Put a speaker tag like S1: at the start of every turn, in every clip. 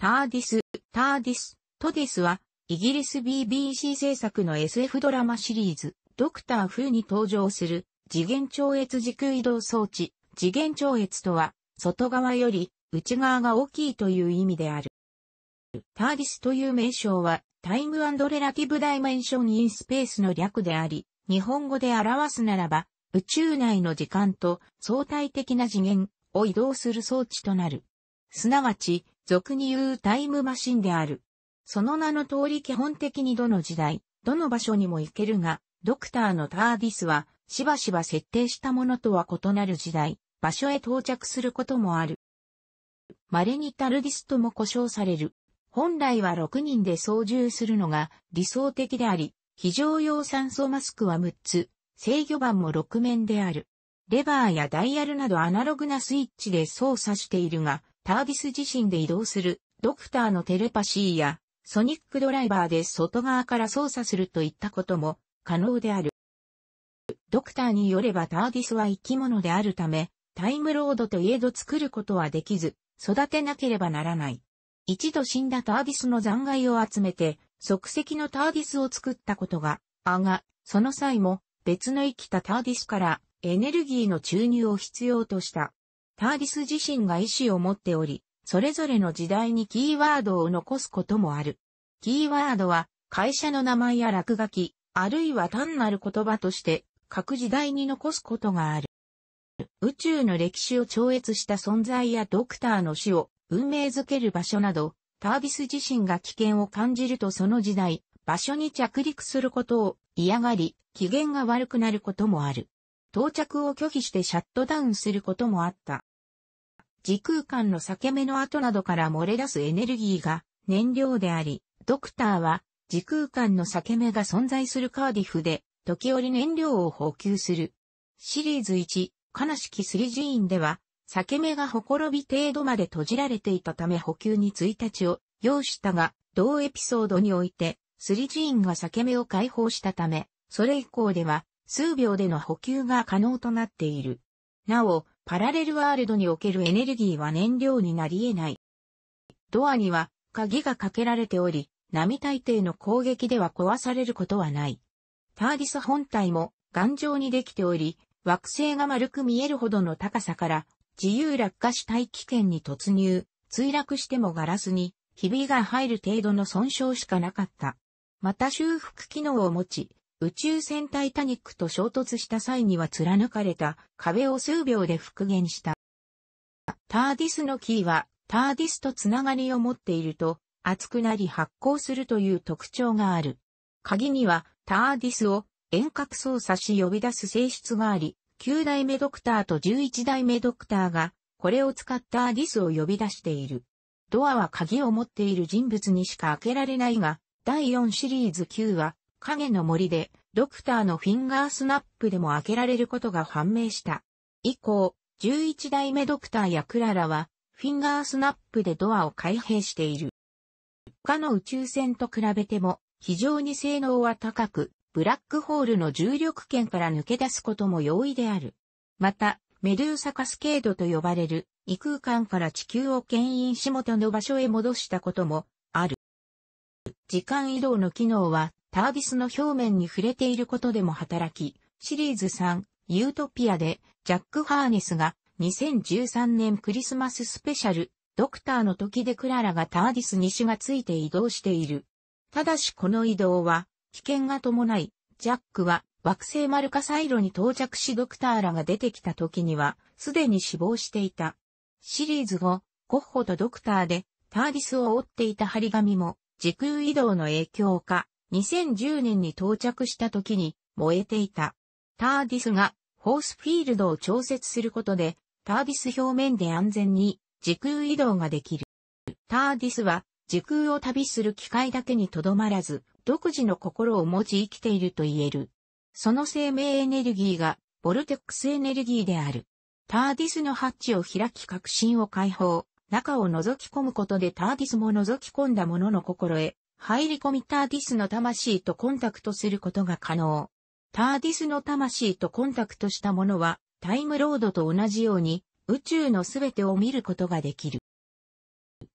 S1: ターディス、ターディス、トディスは、イギリス BBC 制作の SF ドラマシリーズ、ドクター風に登場する、次元超越時空移動装置、次元超越とは、外側より内側が大きいという意味である。ターディスという名称は、タイムレラティブダイメンションインスペースの略であり、日本語で表すならば、宇宙内の時間と相対的な次元を移動する装置となる。すなわち、俗に言うタイムマシンである。その名の通り基本的にどの時代、どの場所にも行けるが、ドクターのターディスは、しばしば設定したものとは異なる時代、場所へ到着することもある。稀にタルディストも故障される。本来は6人で操縦するのが理想的であり、非常用酸素マスクは6つ、制御盤も6面である。レバーやダイヤルなどアナログなスイッチで操作しているが、タービス自身で移動する、ドクターのテレパシーや、ソニックドライバーで外側から操作するといったことも可能である。ドクターによればターディスは生き物であるため、タイムロードといえど作ることはできず、育てなければならない。一度死んだターディスの残骸を集めて、即席のターディスを作ったことが、あが、その際も別の生きたターディスからエネルギーの注入を必要とした。ターディス自身が意思を持っており、それぞれの時代にキーワードを残すこともある。キーワードは会社の名前や落書き、あるいは単なる言葉として各時代に残すことがある。宇宙の歴史を超越した存在やドクターの死を運命づける場所など、タービス自身が危険を感じるとその時代、場所に着陸することを嫌がり、機嫌が悪くなることもある。到着を拒否してシャットダウンすることもあった。時空間の裂け目の跡などから漏れ出すエネルギーが燃料であり、ドクターは時空間の裂け目が存在するカーディフで時折燃料を補給する。シリーズ1、悲しきスリジーンでは、裂け目がほころび程度まで閉じられていたため補給に1日を要したが、同エピソードにおいて、スリジーンが裂け目を解放したため、それ以降では、数秒での補給が可能となっている。なお、パラレルワールドにおけるエネルギーは燃料になり得ない。ドアには鍵がかけられており、並大抵の攻撃では壊されることはない。ターディス本体も頑丈にできており、惑星が丸く見えるほどの高さから自由落下し大危険に突入、墜落してもガラスにひびが入る程度の損傷しかなかった。また修復機能を持ち、宇宙船タイタニックと衝突した際には貫かれた壁を数秒で復元した。ターディスのキーは、ターディスとつながりを持っていると、熱くなり発光するという特徴がある。鍵には、ターディスを遠隔操作し呼び出す性質があり、9代目ドクターと11代目ドクターが、これを使ったアディスを呼び出している。ドアは鍵を持っている人物にしか開けられないが、第4シリーズ9は、影の森で、ドクターのフィンガースナップでも開けられることが判明した。以降、11代目ドクターやクララは、フィンガースナップでドアを開閉している。他の宇宙船と比べても、非常に性能は高く、ブラックホールの重力圏から抜け出すことも容易である。また、メドゥーサカスケードと呼ばれる異空間から地球を牽引し元の場所へ戻したこともある。時間移動の機能はタービスの表面に触れていることでも働き、シリーズ3、ユートピアで、ジャック・ハーネスが、2013年クリスマススペシャル、ドクターの時でクララがターディスにしがついて移動している。ただしこの移動は、危険が伴い、ジャックは、惑星マルカサイロに到着しドクターらが出てきた時には、すでに死亡していた。シリーズ5、ゴッホとドクターで、ターディスを追っていた張り紙も、時空移動の影響か、2010年に到着した時に燃えていた。ターディスがホースフィールドを調節することで、ターディス表面で安全に時空移動ができる。ターディスは時空を旅する機械だけにとどまらず、独自の心を持ち生きていると言える。その生命エネルギーがボルテックスエネルギーである。ターディスのハッチを開き革新を解放、中を覗き込むことでターディスも覗き込んだ者のの心へ入り込みターディスの魂とコンタクトすることが可能。ターディスの魂とコンタクトしたものは、タイムロードと同じように、宇宙のすべてを見ることができる。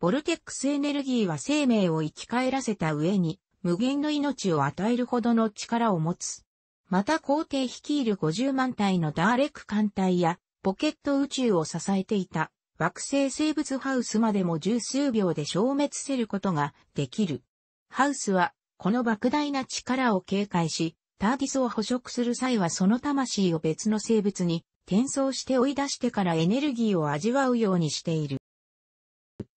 S1: ボルテックスエネルギーは生命を生き返らせた上に、無限の命を与えるほどの力を持つ。また皇帝率いる50万体のダーレク艦隊や、ポケット宇宙を支えていた、惑星生物ハウスまでも十数秒で消滅せることができる。ハウスは、この莫大な力を警戒し、ターディスを捕食する際はその魂を別の生物に転送して追い出してからエネルギーを味わうようにしている。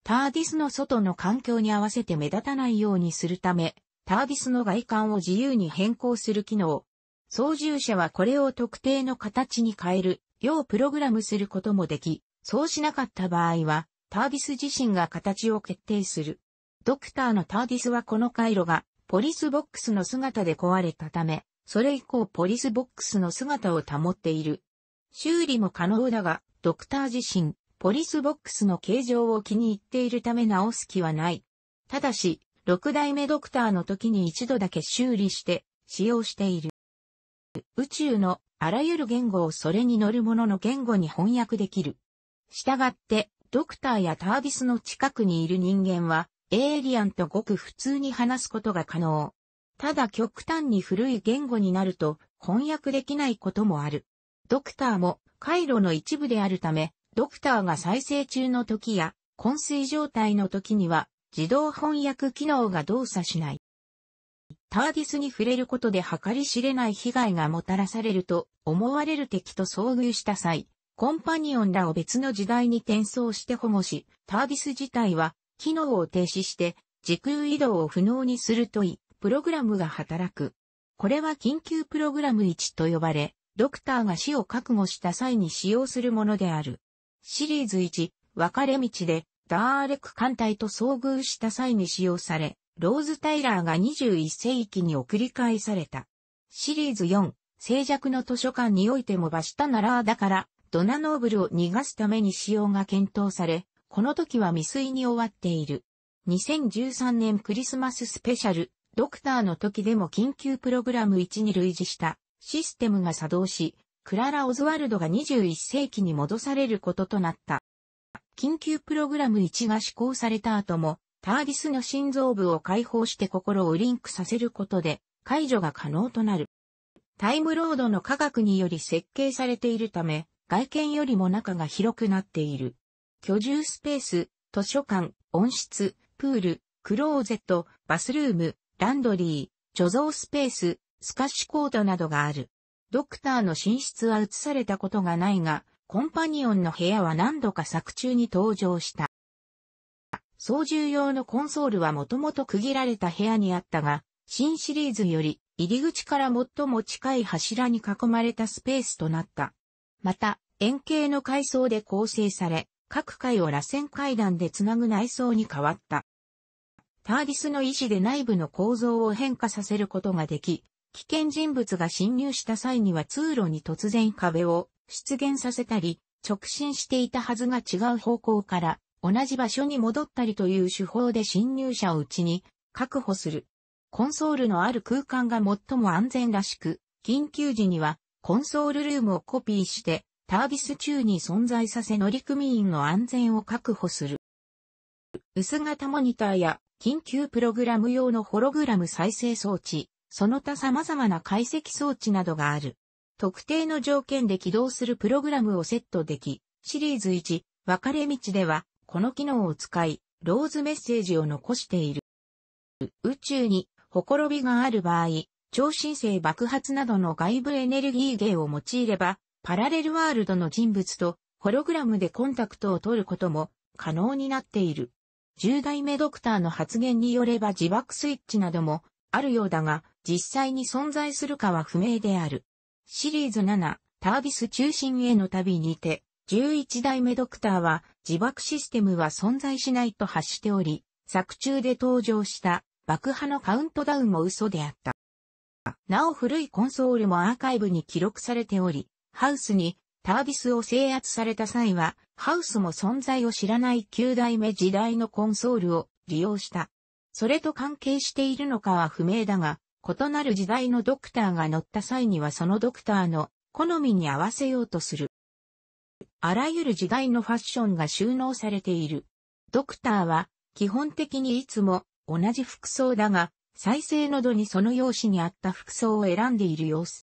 S1: ターディスの外の環境に合わせて目立たないようにするため、ターディスの外観を自由に変更する機能。操縦者はこれを特定の形に変えるようプログラムすることもでき、そうしなかった場合は、ターディス自身が形を決定する。ドクターのターディスはこの回路がポリスボックスの姿で壊れたため、それ以降ポリスボックスの姿を保っている。修理も可能だが、ドクター自身、ポリスボックスの形状を気に入っているため直す気はない。ただし、6代目ドクターの時に一度だけ修理して使用している。宇宙のあらゆる言語をそれに乗るものの言語に翻訳できる。したがって、ドクターやタービスの近くにいる人間は、エイリアンとごく普通に話すことが可能。ただ極端に古い言語になると翻訳できないこともある。ドクターも回路の一部であるため、ドクターが再生中の時や、昏睡状態の時には、自動翻訳機能が動作しない。ターディスに触れることで計り知れない被害がもたらされると思われる敵と遭遇した際、コンパニオンらを別の時代に転送して保護し、ターディス自体は機能を停止して時空移動を不能にするとい、プログラムが働く。これは緊急プログラム1と呼ばれ、ドクターが死を覚悟した際に使用するものである。シリーズ1、分かれ道で、ダーレク艦隊と遭遇した際に使用され、ローズ・タイラーが21世紀に送り返された。シリーズ4、静寂の図書館においてもバシタナラーだから、ドナノーブルを逃がすために使用が検討され、この時は未遂に終わっている。2013年クリスマススペシャル、ドクターの時でも緊急プログラム1に類似したシステムが作動し、クララ・オズワルドが21世紀に戻されることとなった。緊急プログラム1が施行された後も、ターディスの心臓部を解放して心をリンクさせることで解除が可能となる。タイムロードの科学により設計されているため、外見よりも中が広くなっている。居住スペース、図書館、温室、プール、クローゼット、バスルーム、ランドリー、貯蔵スペース、スカッシュコードなどがある。ドクターの寝室は映されたことがないが、コンパニオンの部屋は何度か作中に登場した。操縦用のコンソールはもともと区切られた部屋にあったが、新シリーズより入り口から最も近い柱に囲まれたスペースとなった。また、円形の階層で構成され、各階を螺旋階段でつなぐ内装に変わった。ターディスの意思で内部の構造を変化させることができ、危険人物が侵入した際には通路に突然壁を出現させたり、直進していたはずが違う方向から同じ場所に戻ったりという手法で侵入者をうちに確保する。コンソールのある空間が最も安全らしく、緊急時にはコンソールルームをコピーしてタービス中に存在させ乗組員の安全を確保する。薄型モニターや緊急プログラム用のホログラム再生装置、その他様々な解析装置などがある。特定の条件で起動するプログラムをセットでき、シリーズ1、分かれ道では、この機能を使い、ローズメッセージを残している。宇宙に、ほころびがある場合、超新星爆発などの外部エネルギー源を用いれば、パラレルワールドの人物とホログラムでコンタクトを取ることも可能になっている。10代目ドクターの発言によれば自爆スイッチなどもあるようだが、実際に存在するかは不明である。シリーズ7、タービス中心への旅にて、11代目ドクターは自爆システムは存在しないと発しており、作中で登場した爆破のカウントダウンも嘘であった。なお古いコンソールもアーカイブに記録されており、ハウスにタービスを制圧された際は、ハウスも存在を知らない9代目時代のコンソールを利用した。それと関係しているのかは不明だが、異なる時代のドクターが乗った際にはそのドクターの好みに合わせようとする。あらゆる時代のファッションが収納されている。ドクターは基本的にいつも同じ服装だが、再生の度にその容姿に合った服装を選んでいる様子。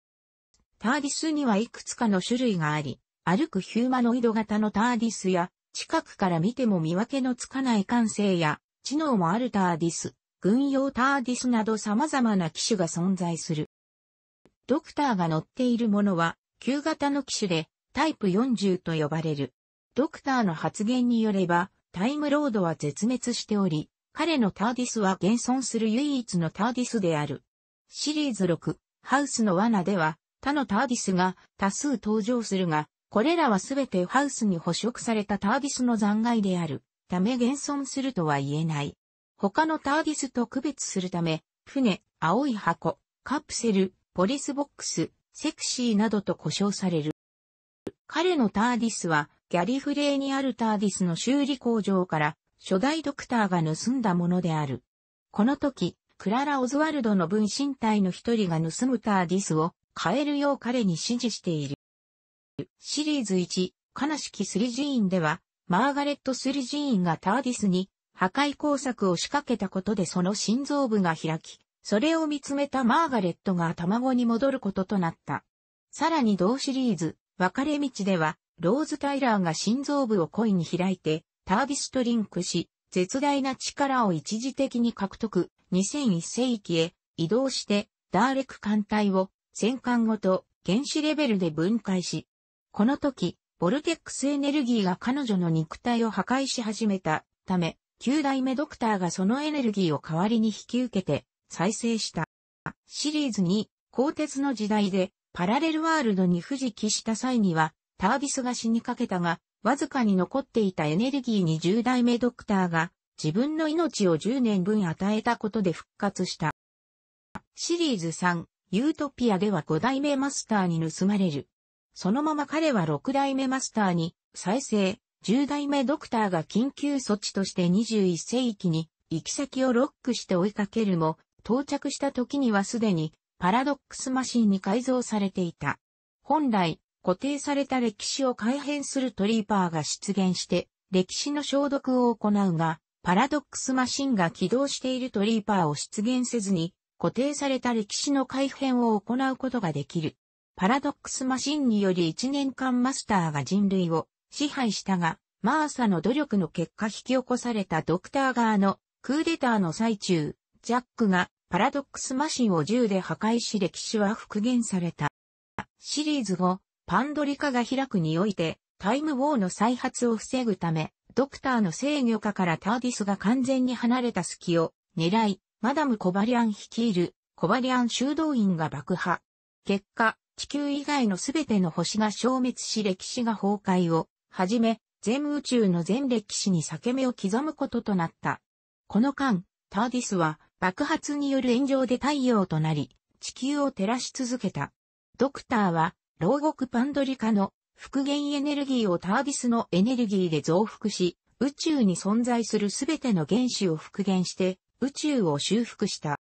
S1: ターディスにはいくつかの種類があり、歩くヒューマノイド型のターディスや、近くから見ても見分けのつかない感性や、知能もあるターディス、軍用ターディスなど様々な機種が存在する。ドクターが乗っているものは、旧型の機種で、タイプ40と呼ばれる。ドクターの発言によれば、タイムロードは絶滅しており、彼のターディスは現存する唯一のターディスである。シリーズ6、ハウスの罠では、他のターディスが多数登場するが、これらはすべてハウスに捕食されたターディスの残骸である、ため現存するとは言えない。他のターディスと区別するため、船、青い箱、カプセル、ポリスボックス、セクシーなどと呼称される。彼のターディスは、ギャリフレーにあるターディスの修理工場から、初代ドクターが盗んだものである。この時、クララ・オズワルドの分身体の一人が盗むターディスを変えるよう彼に指示している。シリーズ1、悲しきスリジーンでは、マーガレット・スリジーンがターディスに破壊工作を仕掛けたことでその心臓部が開き、それを見つめたマーガレットが卵に戻ることとなった。さらに同シリーズ、別れ道では、ローズ・タイラーが心臓部を恋に開いて、ターディスとリンクし、絶大な力を一時的に獲得、2001世紀へ移動して、ダーレク艦隊を戦艦ごと原子レベルで分解し、この時、ボルテックスエネルギーが彼女の肉体を破壊し始めたため、9代目ドクターがそのエネルギーを代わりに引き受けて再生した。シリーズ2、鋼鉄の時代でパラレルワールドに時期した際には、タービスが死にかけたが、わずかに残っていたエネルギーに10代目ドクターが自分の命を10年分与えたことで復活した。シリーズ3、ユートピアでは5代目マスターに盗まれる。そのまま彼は6代目マスターに再生、10代目ドクターが緊急措置として21世紀に行き先をロックして追いかけるも、到着した時にはすでにパラドックスマシンに改造されていた。本来、固定された歴史を改変するトリーパーが出現して、歴史の消毒を行うが、パラドックスマシンが起動しているトリーパーを出現せずに、固定された歴史の改変を行うことができる。パラドックスマシンにより1年間マスターが人類を支配したが、マーサの努力の結果引き起こされたドクター側のクーデターの最中、ジャックがパラドックスマシンを銃で破壊し歴史は復元された。シリーズ後、パンドリカが開くにおいて、タイムウォーの再発を防ぐため、ドクターの制御下からターディスが完全に離れた隙を狙い、マダム・コバリアン率いるコバリアン修道院が爆破。結果、地球以外のすべての星が消滅し歴史が崩壊を、はじめ、全宇宙の全歴史に裂け目を刻むこととなった。この間、ターディスは爆発による炎上で太陽となり、地球を照らし続けた。ドクターは、牢獄パンドリカの復元エネルギーをターディスのエネルギーで増幅し、宇宙に存在するすべての原子を復元して、宇宙を修復した。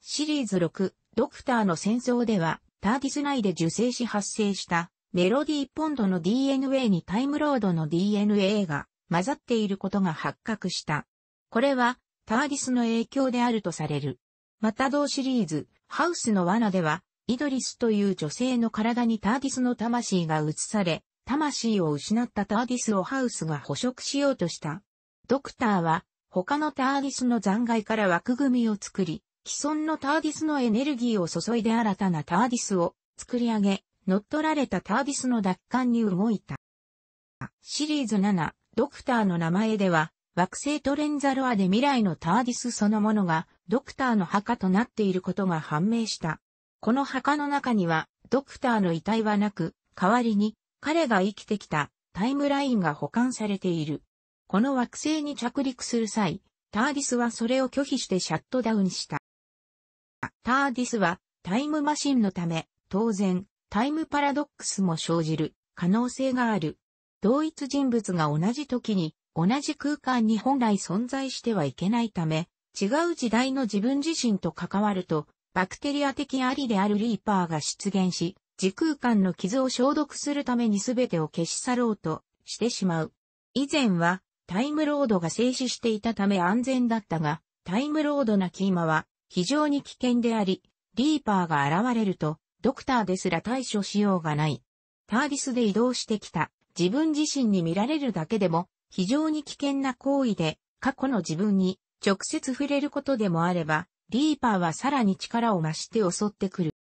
S1: シリーズ6、ドクターの戦争では、ターディス内で受精し発生したメロディーポンドの DNA にタイムロードの DNA が混ざっていることが発覚した。これはターディスの影響であるとされる。また同シリーズ、ハウスの罠では、イドリスという女性の体にターディスの魂が移され、魂を失ったターディスをハウスが捕食しようとした。ドクターは他のターディスの残骸から枠組みを作り、既存のターディスのエネルギーを注いで新たなターディスを作り上げ、乗っ取られたターディスの奪還に動いた。シリーズ7、ドクターの名前では、惑星トレンザロアで未来のターディスそのものが、ドクターの墓となっていることが判明した。この墓の中には、ドクターの遺体はなく、代わりに、彼が生きてきたタイムラインが保管されている。この惑星に着陸する際、ターディスはそれを拒否してシャットダウンした。ターディスはタイムマシンのため、当然、タイムパラドックスも生じる可能性がある。同一人物が同じ時に同じ空間に本来存在してはいけないため、違う時代の自分自身と関わると、バクテリア的ありであるリーパーが出現し、時空間の傷を消毒するために全てを消し去ろうとしてしまう。以前はタイムロードが静止していたため安全だったが、タイムロードなキーマは非常に危険であり、リーパーが現れると、ドクターですら対処しようがない。ターディスで移動してきた自分自身に見られるだけでも非常に危険な行為で過去の自分に直接触れることでもあれば、リーパーはさらに力を増して襲ってくる。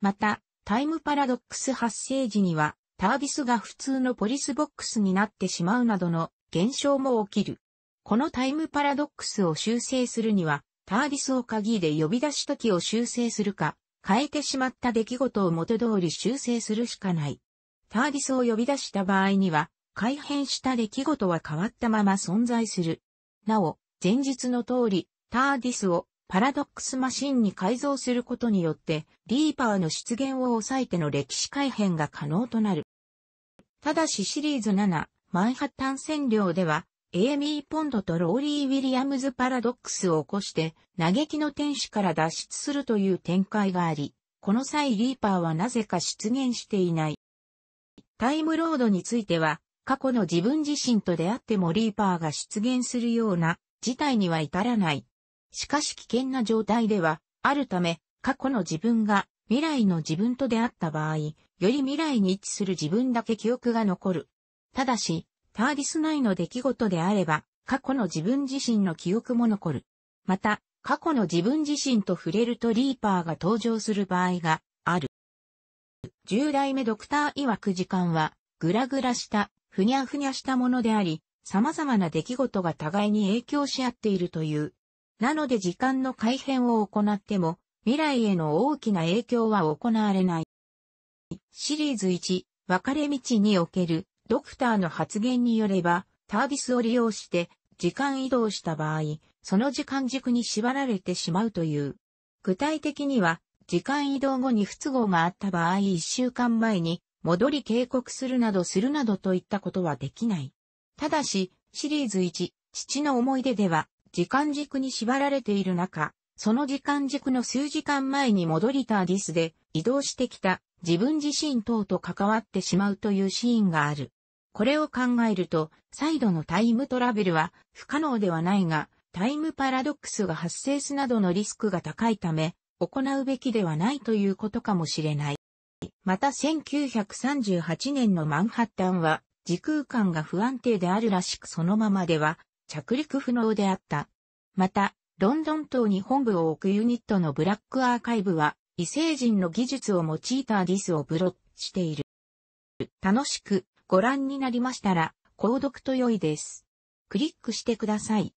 S1: また、タイムパラドックス発生時には、タービスが普通のポリスボックスになってしまうなどの現象も起きる。このタイムパラドックスを修正するには、ターディスを鍵で呼び出し時を修正するか、変えてしまった出来事を元通り修正するしかない。ターディスを呼び出した場合には、改変した出来事は変わったまま存在する。なお、前述の通り、ターディスをパラドックスマシンに改造することによって、リーパーの出現を抑えての歴史改変が可能となる。ただしシリーズ7、マンハッタン占領では、エーミー・ポンドとローリー・ウィリアムズ・パラドックスを起こして、嘆きの天使から脱出するという展開があり、この際リーパーはなぜか出現していない。タイムロードについては、過去の自分自身と出会ってもリーパーが出現するような事態には至らない。しかし危険な状態では、あるため、過去の自分が未来の自分と出会った場合、より未来に位置する自分だけ記憶が残る。ただし、ターディス内の出来事であれば、過去の自分自身の記憶も残る。また、過去の自分自身と触れるとリーパーが登場する場合がある。10代目ドクター曰く時間は、ぐらぐらした、ふにゃふにゃしたものであり、様々な出来事が互いに影響し合っているという。なので時間の改変を行っても、未来への大きな影響は行われない。シリーズ1、分かれ道におけるドクターの発言によれば、タービスを利用して時間移動した場合、その時間軸に縛られてしまうという。具体的には、時間移動後に不都合があった場合1週間前に戻り警告するなどするなどといったことはできない。ただし、シリーズ1、父の思い出では、時間軸に縛られている中、その時間軸の数時間前に戻りたアディスで移動してきた自分自身等と関わってしまうというシーンがある。これを考えると、再度のタイムトラベルは不可能ではないが、タイムパラドックスが発生すなどのリスクが高いため、行うべきではないということかもしれない。また1938年のマンハッタンは、時空間が不安定であるらしくそのままでは着陸不能であった。また、ロンドン島に本部を置くユニットのブラックアーカイブは、異星人の技術を用いたディスをブロックしている。楽しくご覧になりましたら、購読と良いです。クリックしてください。